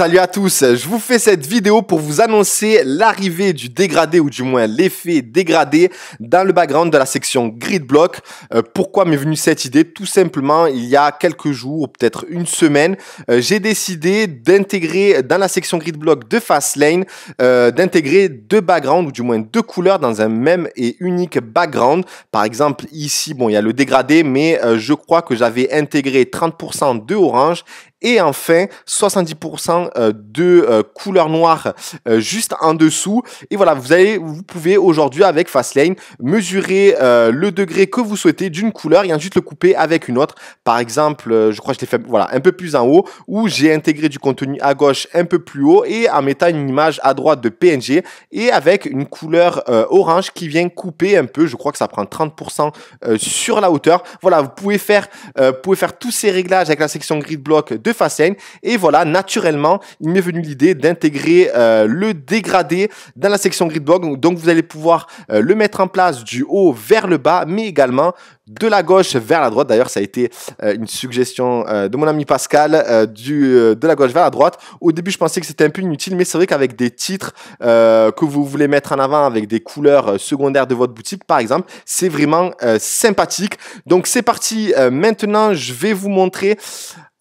salut à tous. Je vous fais cette vidéo pour vous annoncer l'arrivée du dégradé ou du moins l'effet dégradé dans le background de la section grid block. Euh, pourquoi m'est venue cette idée Tout simplement, il y a quelques jours, ou peut-être une semaine, euh, j'ai décidé d'intégrer dans la section grid block de Fastlane euh, d'intégrer deux backgrounds ou du moins deux couleurs dans un même et unique background. Par exemple, ici, bon, il y a le dégradé, mais je crois que j'avais intégré 30% de orange et enfin 70% euh, de euh, couleur noire euh, juste en dessous. Et voilà, vous, allez, vous pouvez aujourd'hui avec Fastlane mesurer le degré que vous souhaitez d'une couleur et ensuite le couper avec une autre. Par exemple, je crois que je l'ai fait voilà, un peu plus en haut où j'ai intégré du contenu à gauche un peu plus haut et en mettant une image à droite de PNG et avec une couleur orange qui vient couper un peu. Je crois que ça prend 30% sur la hauteur. Voilà, vous pouvez faire, vous pouvez faire tous ces réglages avec la section grid block de Fastlane et voilà, naturellement, il m'est venu l'idée d'intégrer euh, le dégradé dans la section blog, Donc vous allez pouvoir euh, le mettre en place du haut vers le bas, mais également de la gauche vers la droite. D'ailleurs, ça a été euh, une suggestion de mon ami Pascal, du, de la gauche vers la droite. Au début, je pensais que c'était un peu inutile, mais c'est vrai qu'avec des titres que vous voulez mettre en avant, avec des couleurs secondaires de votre boutique, par exemple, c'est vraiment sympathique. Donc, c'est parti. maintenant, je vais vous montrer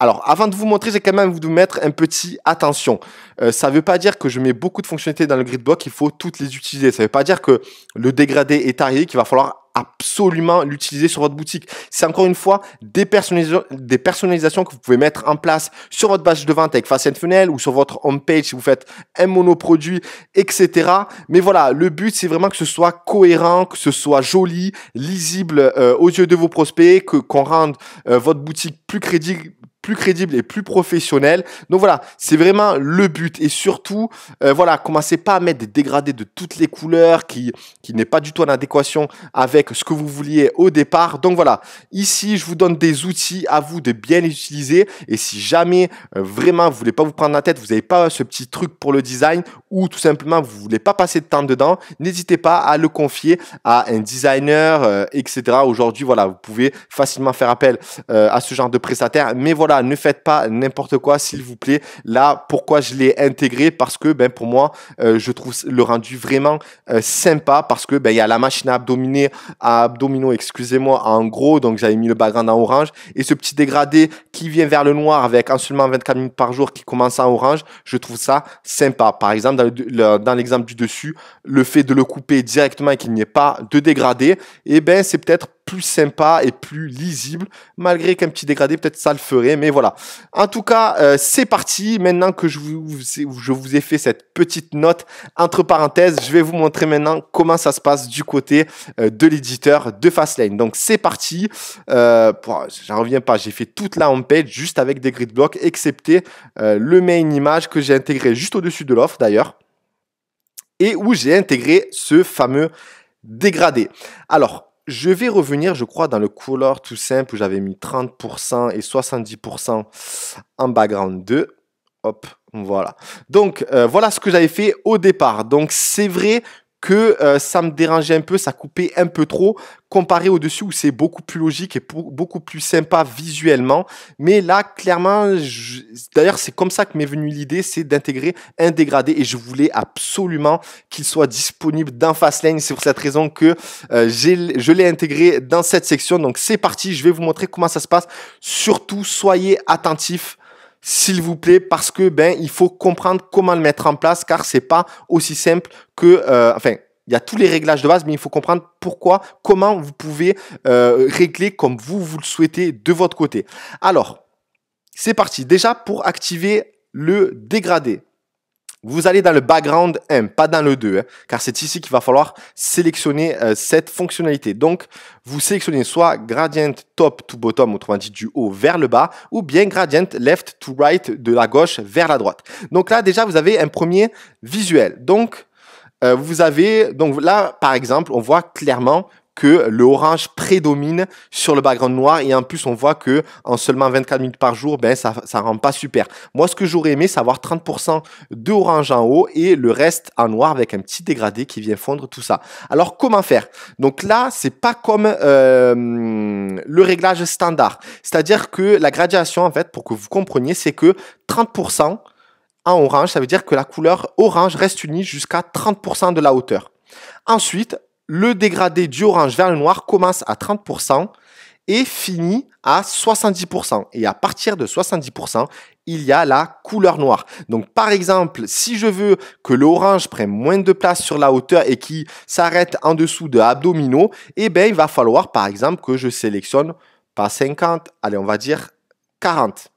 alors, avant de vous montrer, j'ai quand même vous mettre un petit attention. Euh, ça ne veut pas dire que je mets beaucoup de fonctionnalités dans le grid gridbox, il faut toutes les utiliser. Ça ne veut pas dire que le dégradé est arrivé, qu'il va falloir absolument l'utiliser sur votre boutique. C'est encore une fois des, personnalisations que vous pouvez mettre en place sur votre page de vente avec Facet Funnel ou sur votre home page si vous faites un monoproduit, etc. Mais voilà, le but c'est vraiment que ce soit cohérent, que ce soit joli, lisible euh, aux yeux de vos prospects, que qu'on rende euh, votre boutique plus crédible plus crédible et plus professionnel. Donc voilà, c'est vraiment le but. Et surtout, euh, voilà, commencez pas à mettre des dégradés de toutes les couleurs qui, qui n'est pas du tout en adéquation avec ce que vous vouliez au départ. Donc voilà, ici, je vous donne des outils à vous de bien les utiliser. Et si jamais euh, vraiment vous voulez pas vous prendre la tête, vous n'avez pas ce petit truc pour le design ou tout simplement vous voulez pas passer de temps dedans, n'hésitez pas à le confier à un designer, euh, etc. Aujourd'hui, voilà, vous pouvez facilement faire appel à ce genre de prestataire. Mais voilà, ne faites pas n'importe quoi, s'il vous plaît. Là, pourquoi je l'ai intégré Parce que, ben, pour moi, euh, je trouve le rendu vraiment euh, sympa parce que, ben, il y a la machine à abdominaux, excusez-moi, en gros. Donc, j'avais mis le background en orange et ce petit dégradé qui vient vers le noir avec en seulement 24 minutes par jour qui commence en orange. Je trouve ça sympa. Par exemple, dans, l'exemple du dessus, le fait de le couper directement et qu'il n'y ait pas de dégradé, et eh ben, c'est peut-être plus sympa et plus lisible, malgré qu'un petit dégradé, peut-être ça le ferait, mais voilà. En tout cas, euh, c'est parti. Maintenant que je vous, je vous ai fait cette petite note, entre parenthèses, je vais vous montrer maintenant comment ça se passe du côté euh, de l'éditeur de Fastlane. Donc c'est parti. Euh, J'en reviens pas, j'ai fait toute la page juste avec des grid blocks, excepté euh, le main image que j'ai intégré juste au-dessus de l'offre d'ailleurs, et où j'ai intégré ce fameux dégradé. Alors, je vais revenir, je crois, dans le couleur tout simple où j'avais mis 30% et 70% en background 2. Hop, voilà. Donc, euh, voilà ce que j'avais fait au départ. Donc, c'est vrai que euh, ça me dérangeait un peu, ça coupait un peu trop, comparé au-dessus où c'est beaucoup plus logique et beaucoup plus sympa visuellement. Mais là, clairement, d'ailleurs, c'est comme ça que m'est venue l'idée, c'est d'intégrer un dégradé et je voulais absolument qu'il soit disponible dans Fastlane. C'est pour cette raison que euh, je l'ai intégré dans cette section. Donc c'est parti, je vais vous montrer comment ça se passe. Surtout, soyez attentifs s'il vous plaît, parce que ben il faut comprendre comment le mettre en place, car c'est pas aussi simple que, euh, enfin, il y a tous les réglages de base, mais il faut comprendre pourquoi, comment vous pouvez euh, régler comme vous vous le souhaitez de votre côté. Alors, c'est parti. Déjà pour activer le dégradé. Vous allez dans le background 1, pas dans le 2, hein, car c'est ici qu'il va falloir sélectionner euh, cette fonctionnalité. Donc, vous sélectionnez soit gradient top to bottom, autrement dit du haut vers le bas, ou bien gradient left to right, de la gauche vers la droite. Donc là, déjà, vous avez un premier visuel. Donc, euh, vous avez, donc là, par exemple, on voit clairement que le orange prédomine sur le background noir et en plus on voit que en seulement 24 minutes par jour, ben ça ça rend pas super. Moi ce que j'aurais aimé c'est avoir 30% de en haut et le reste en noir avec un petit dégradé qui vient fondre tout ça. Alors comment faire Donc là, c'est pas comme euh, le réglage standard. C'est-à-dire que la gradation en fait pour que vous compreniez, c'est que 30% en orange, ça veut dire que la couleur orange reste unie jusqu'à 30% de la hauteur. Ensuite, le dégradé du orange vers le noir commence à 30% et finit à 70%. Et à partir de 70%, il y a la couleur noire. Donc par exemple, si je veux que l'orange prenne moins de place sur la hauteur et qu'il s'arrête en dessous de abdominaux, eh bien il va falloir par exemple que je sélectionne pas 50, allez on va dire 40.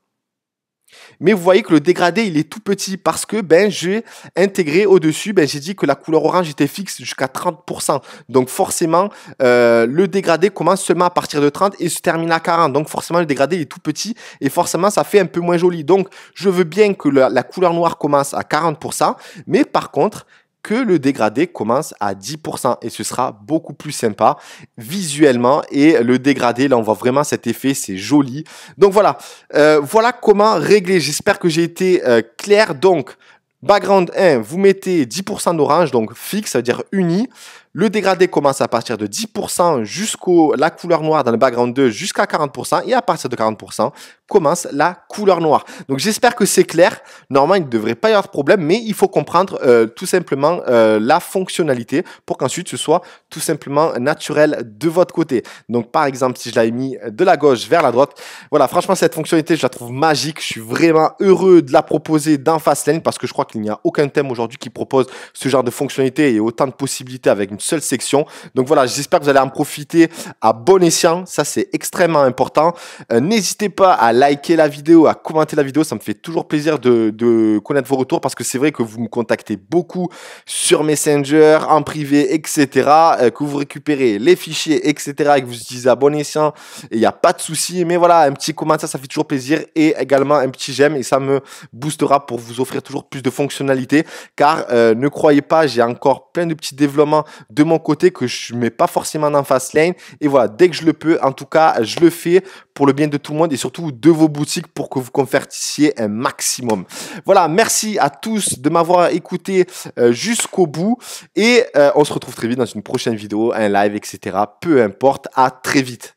Mais vous voyez que le dégradé, il est tout petit parce que ben, j'ai intégré au-dessus, ben, j'ai dit que la couleur orange était fixe jusqu'à 30%. Donc forcément, euh, le dégradé commence seulement à partir de 30 et se termine à 40. Donc forcément, le dégradé est tout petit et forcément, ça fait un peu moins joli. Donc je veux bien que la, la couleur noire commence à 40%, mais par contre, que le dégradé commence à 10% et ce sera beaucoup plus sympa visuellement et le dégradé, là on voit vraiment cet effet, c'est joli. Donc voilà, euh, voilà comment régler. J'espère que j'ai été euh, clair. Donc, background 1, vous mettez 10% d'orange, donc fixe, ça à dire uni. Le dégradé commence à partir de 10% jusqu'au la couleur noire dans le background 2 jusqu'à 40% et à partir de 40% commence la couleur noire. Donc j'espère que c'est clair. Normalement, il ne devrait pas y avoir de problème, mais il faut comprendre euh, tout simplement euh, la fonctionnalité pour qu'ensuite ce soit tout simplement naturel de votre côté. Donc par exemple, si je l'avais mis de la gauche vers la droite, voilà, franchement cette fonctionnalité, je la trouve magique. Je suis vraiment heureux de la proposer dans Fastlane parce que je crois qu'il n'y a aucun thème aujourd'hui qui propose ce genre de fonctionnalité et autant de possibilités avec une seule section. Donc voilà, j'espère que vous allez en profiter à bon escient. Ça, c'est extrêmement important. Euh, n'hésitez pas à liker la vidéo, à commenter la vidéo. Ça me fait toujours plaisir de, connaître vos retours parce que c'est vrai que vous me contactez beaucoup sur Messenger, en privé, etc. Euh, que vous récupérez les fichiers, etc. Et que vous utilisez à bon escient. Il n'y a pas de souci. Mais voilà, un petit commentaire, ça fait toujours plaisir. Et également un petit j'aime et ça me boostera pour vous offrir toujours plus de fonctionnalités. Car euh, ne croyez pas, j'ai encore plein de petits développements de mon côté que je mets pas forcément dans face lane. Et voilà, dès que je le peux, en tout cas, je le fais pour le bien de tout le monde et surtout de vos boutiques pour que vous convertissiez un maximum. Voilà, merci à tous de m'avoir écouté euh, jusqu'au bout et euh, on se retrouve très vite dans une prochaine vidéo, un live, etc. Peu importe, à très vite.